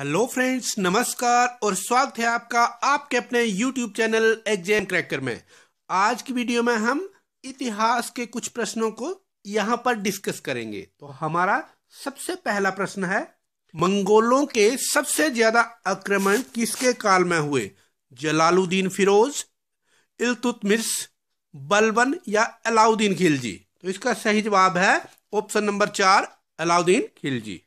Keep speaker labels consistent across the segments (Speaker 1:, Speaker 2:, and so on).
Speaker 1: hello friends नमस्कार और स्वागत है आपका आपके अपने यूट्यूब चैनल एग्जाम क्रैकर में आज की वीडियो में हम इतिहास के कुछ प्रश्नों को यहाँ पर डिस्कस करेंगे तो हमारा सबसे पहला प्रश्न है मंगोलों के सबसे ज्यादा आक्रमण किसके काल में हुए जलालुद्दीन फिरोज इलतुतमिस बलबन या अलाउद्दीन खिलजी तो इसका सही जवाब है ऑप्शन नंबर चार अलाउद्दीन खिलजी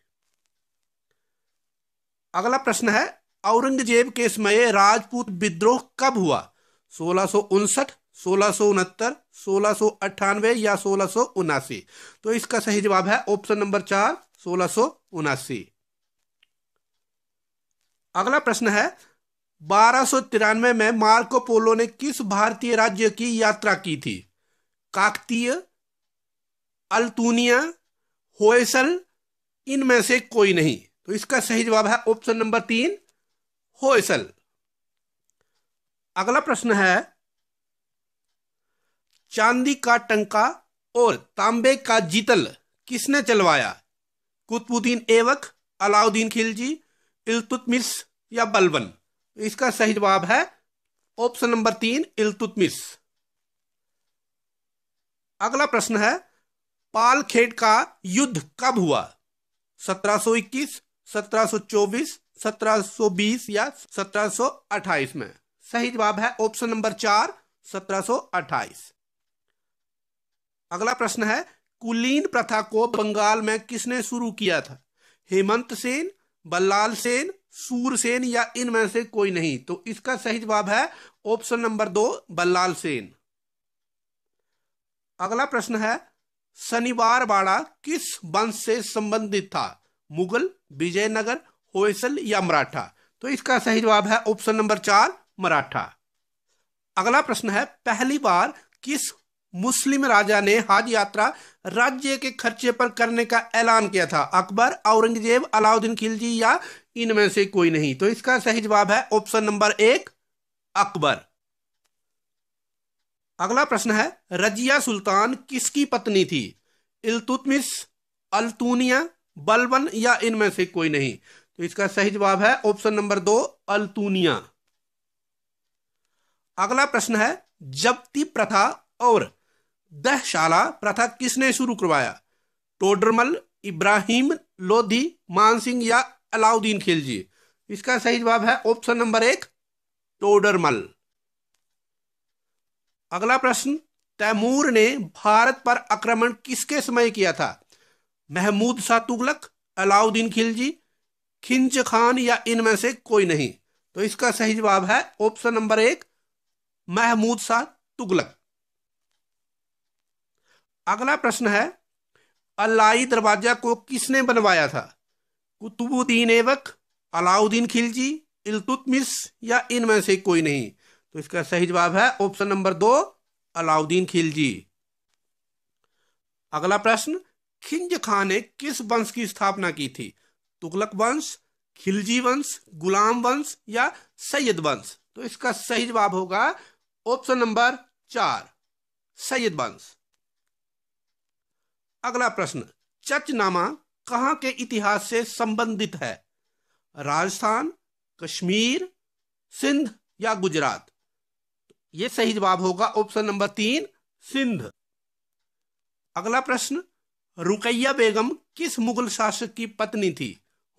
Speaker 1: अगला प्रश्न है औरंगजेब के समय राजपूत विद्रोह कब हुआ सोलह सो उनसठ सोलह सो उनहत्तर सोलह सो या सोलह सो उनासी तो इसका सही जवाब है ऑप्शन नंबर चार सोलह सो उनासी अगला प्रश्न है बारह में मार्को पोलो ने किस भारतीय राज्य की यात्रा की थी काकतीय अल्तूनिया होसल इनमें से कोई नहीं तो इसका सही जवाब है ऑप्शन नंबर तीन होयसल अगला प्रश्न है चांदी का टंका और तांबे का जीतल किसने चलवाया कुतुबुद्दीन एवक अलाउद्दीन खिलजी इलतुतमिस या बलबन इसका सही जवाब है ऑप्शन नंबर तीन इलतुतमिस अगला प्रश्न है पालखेड़ का युद्ध कब हुआ 1721, 1724, 1720 या 1728 में सही जवाब है ऑप्शन नंबर चार 1728 अगला प्रश्न है कुलीन प्रथा को बंगाल में किसने शुरू किया था हेमंत सेन बल्लाल सेन सूरसेन या इनमें से कोई नहीं तो इसका सही जवाब है ऑप्शन नंबर दो बल्लाल सेन अगला प्रश्न है शनिवार बाड़ा किस वंश से संबंधित था मुगल विजयनगर होयसल या मराठा तो इसका सही जवाब है ऑप्शन नंबर चार मराठा अगला प्रश्न है पहली बार किस मुस्लिम राजा ने हज यात्रा राज्य के खर्चे पर करने का ऐलान किया था अकबर औरंगजेब अलाउद्दीन खिलजी या इनमें से कोई नहीं तो इसका सही जवाब है ऑप्शन नंबर एक अकबर अगला प्रश्न है रजिया सुल्तान किसकी पत्नी थी इलतुतमिस अलतूनिया बलबन या इनमें से कोई नहीं तो इसका सही जवाब है ऑप्शन नंबर दो अल्तूनिया अगला प्रश्न है जब्ती प्रथा और दहशाला प्रथा किसने शुरू करवाया टोडरमल इब्राहिम लोधी मानसिंह या अलाउद्दीन खिलजी इसका सही जवाब है ऑप्शन नंबर एक टोडरमल अगला प्रश्न तैमूर ने भारत पर आक्रमण किसके समय किया था महमूद शाह तुगलक अलाउद्दीन खिलजी खिंच खान या इनमें से कोई नहीं तो इसका सही जवाब है ऑप्शन नंबर एक महमूद शाह तुगलक अगला प्रश्न है अलाई दरवाजा को किसने बनवाया था कुतुबुद्दीन एवक अलाउद्दीन खिलजी इल्तुतमिस या इनमें से कोई नहीं तो इसका सही जवाब है ऑप्शन नंबर दो अलाउद्दीन खिलजी अगला प्रश्न खिंज खां ने किस वंश की स्थापना की थी तुगलक वंश खिलजी वंश गुलाम वंश या सैयद वंश तो इसका सही जवाब होगा ऑप्शन नंबर चार सैयद वंश अगला प्रश्न चचनामा कहां के इतिहास से संबंधित है राजस्थान कश्मीर सिंध या गुजरात यह सही जवाब होगा ऑप्शन नंबर तीन सिंध अगला प्रश्न रुकैया बेगम किस मुगल शासक की पत्नी थी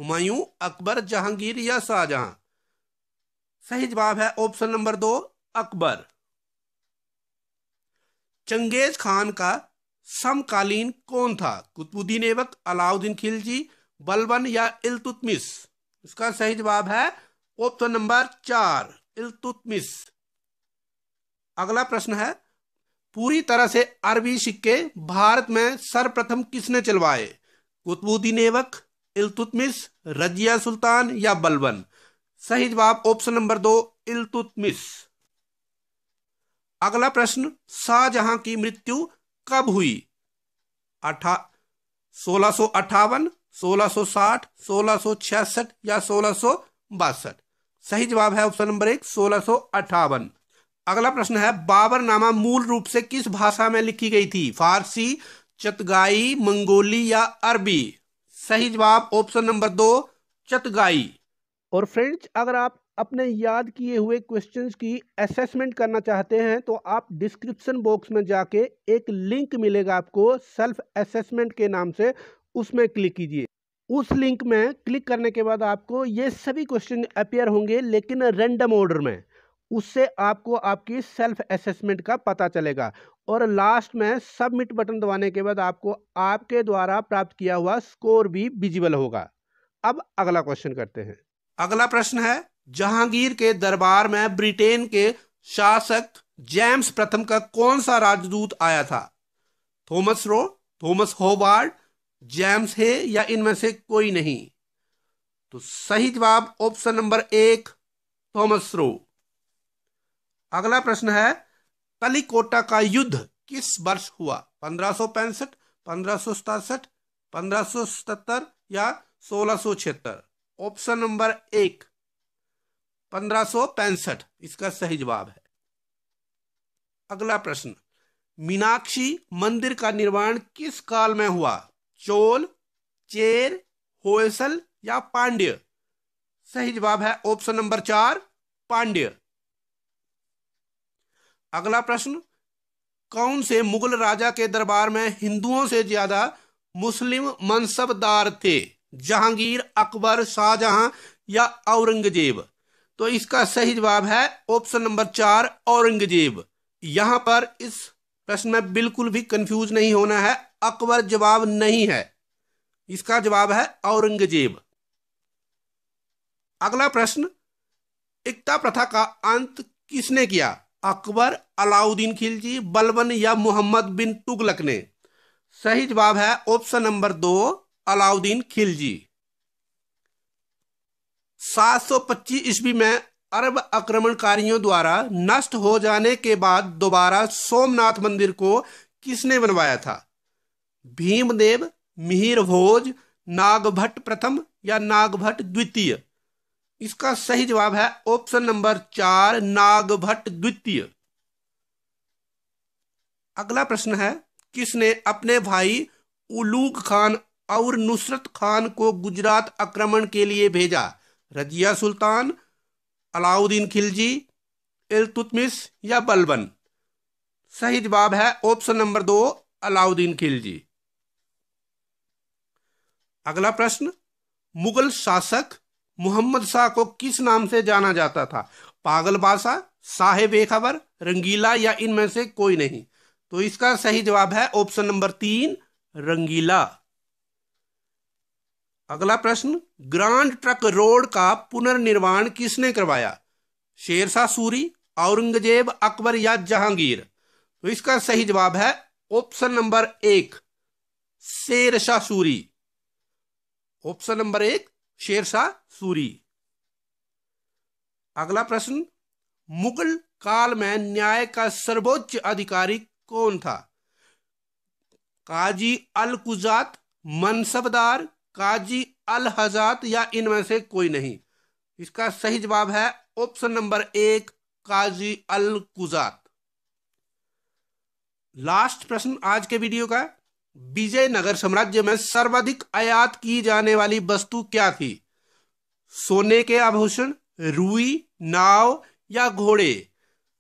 Speaker 1: हुमायूं अकबर जहांगीर या शाहजहां सही जवाब है ऑप्शन नंबर दो अकबर चंगेज खान का समकालीन कौन था कुतुबुद्दीन ऐबक अलाउद्दीन खिलजी बलबन या इलतुतमिस इसका सही जवाब है ऑप्शन नंबर चार इलतुतमिस अगला प्रश्न है पूरी तरह से अरबी सिक्के भारत में सर्वप्रथम किसने चलवाए कुतुबुद्दीन ऐबक इलतुतमिस रजिया सुल्तान या बलबन सही जवाब ऑप्शन नंबर दो इलतुतमिस अगला प्रश्न शाहजहां की मृत्यु कब हुई अठा सोलह सो अठावन सोलह सो साठ सोलह सो छियासठ या सोलह सो बासठ सही जवाब है ऑप्शन नंबर एक सोलह सो अठावन अगला प्रश्न है बाबरनामा मूल रूप से किस भाषा में लिखी गई थी फारसी चतगाई मंगोली या अरबी सही जवाब ऑप्शन नंबर दो चतगाई और फ्रेंड्स अगर आप अपने याद किए हुए क्वेश्चंस की असेसमेंट करना चाहते हैं तो आप डिस्क्रिप्शन बॉक्स में जाके एक लिंक मिलेगा आपको सेल्फ असेसमेंट के नाम से उसमें क्लिक कीजिए उस लिंक में क्लिक करने के बाद आपको ये सभी क्वेश्चन अपेयर होंगे लेकिन रेंडम ऑर्डर में उससे आपको आपकी सेल्फ असेसमेंट का पता चलेगा और लास्ट में सबमिट बटन दबाने के बाद आपको आपके द्वारा प्राप्त किया हुआ स्कोर भी विजिबल होगा अब अगला क्वेश्चन करते हैं अगला प्रश्न है जहांगीर के दरबार में ब्रिटेन के शासक जेम्स प्रथम का कौन सा राजदूत आया था Thomas Roe Thomas Hobart James है या इनमें से कोई नहीं तो सही जवाब ऑप्शन नंबर एक थॉमस रो अगला प्रश्न है कलिकोटा का युद्ध किस वर्ष हुआ पंद्रह सो पैंसठ पंद्रह सतासठ पंद्रह या सोलह छिहत्तर ऑप्शन नंबर एक पंद्रह पैंसठ इसका सही जवाब है अगला प्रश्न मीनाक्षी मंदिर का निर्माण किस काल में हुआ चोल चेर होयसल या पांड्य सही जवाब है ऑप्शन नंबर चार पांड्य अगला प्रश्न कौन से मुगल राजा के दरबार में हिंदुओं से ज्यादा मुस्लिम मनसबदार थे जहांगीर अकबर शाहजहां या औरंगजेब तो इसका सही जवाब है ऑप्शन नंबर चार औरंगजेब यहां पर इस प्रश्न में बिल्कुल भी कंफ्यूज नहीं होना है अकबर जवाब नहीं है इसका जवाब है औरंगजेब अगला प्रश्न एकता प्रथा का अंत किसने किया अकबर अलाउद्दीन खिलजी बलबन या मोहम्मद बिन तुगलक ने सही जवाब है ऑप्शन नंबर दो अलाउद्दीन खिलजी 725 ईस्वी में अरब आक्रमणकारियों द्वारा नष्ट हो जाने के बाद दोबारा सोमनाथ मंदिर को किसने बनवाया था भीमदेव मिहिर भोज नागभट्ट प्रथम या नागभट्ट द्वितीय इसका सही जवाब है ऑप्शन नंबर चार नागभट्ट द्वितीय अगला प्रश्न है किसने अपने भाई उलूक खान और नुसरत खान को गुजरात आक्रमण के लिए भेजा रजिया सुल्तान अलाउद्दीन खिलजी इलतुतमिस या बलबन सही जवाब है ऑप्शन नंबर दो अलाउद्दीन खिलजी अगला प्रश्न मुगल शासक मोहम्मद शाह को किस नाम से जाना जाता था पागल बादशाह साहे बेखबर रंगीला या इनमें से कोई नहीं तो इसका सही जवाब है ऑप्शन नंबर तीन रंगीला अगला प्रश्न ग्रांड ट्रक रोड का पुनर्निर्माण किसने करवाया शेरशाह सूरी औरंगजेब अकबर या जहांगीर तो इसका सही जवाब है ऑप्शन नंबर एक शेरशाह सूरी ऑप्शन नंबर एक शेरशाह सूरी अगला प्रश्न मुगल काल में न्याय का सर्वोच्च अधिकारी कौन था काजी अल कुजात मनसबदार काजी अल हजात या इनमें से कोई नहीं इसका सही जवाब है ऑप्शन नंबर एक काजी अल कुजात लास्ट प्रश्न आज के वीडियो का विजयनगर साम्राज्य में सर्वाधिक आयात की जाने वाली वस्तु क्या थी सोने के आभूषण रुई नाव या घोड़े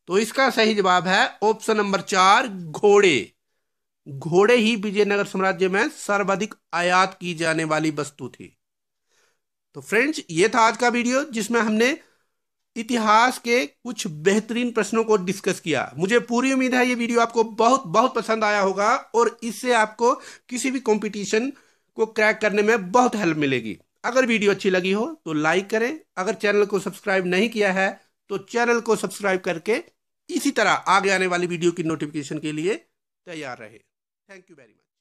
Speaker 1: तो इसका सही जवाब है ऑप्शन नंबर चार घोड़े घोड़े ही विजयनगर साम्राज्य में सर्वाधिक आयात की जाने वाली वस्तु थी तो फ्रेंड्स ये था आज का वीडियो जिसमें हमने इतिहास के कुछ बेहतरीन प्रश्नों को डिस्कस किया मुझे पूरी उम्मीद है ये वीडियो आपको बहुत बहुत पसंद आया होगा और इससे आपको किसी भी कंपटीशन को क्रैक करने में बहुत हेल्प मिलेगी अगर वीडियो अच्छी लगी हो तो लाइक करें अगर चैनल को सब्सक्राइब नहीं किया है तो चैनल को सब्सक्राइब करके इसी तरह आगे आने वाली वीडियो की नोटिफिकेशन के लिए तैयार रहे थैंक यू वेरी मच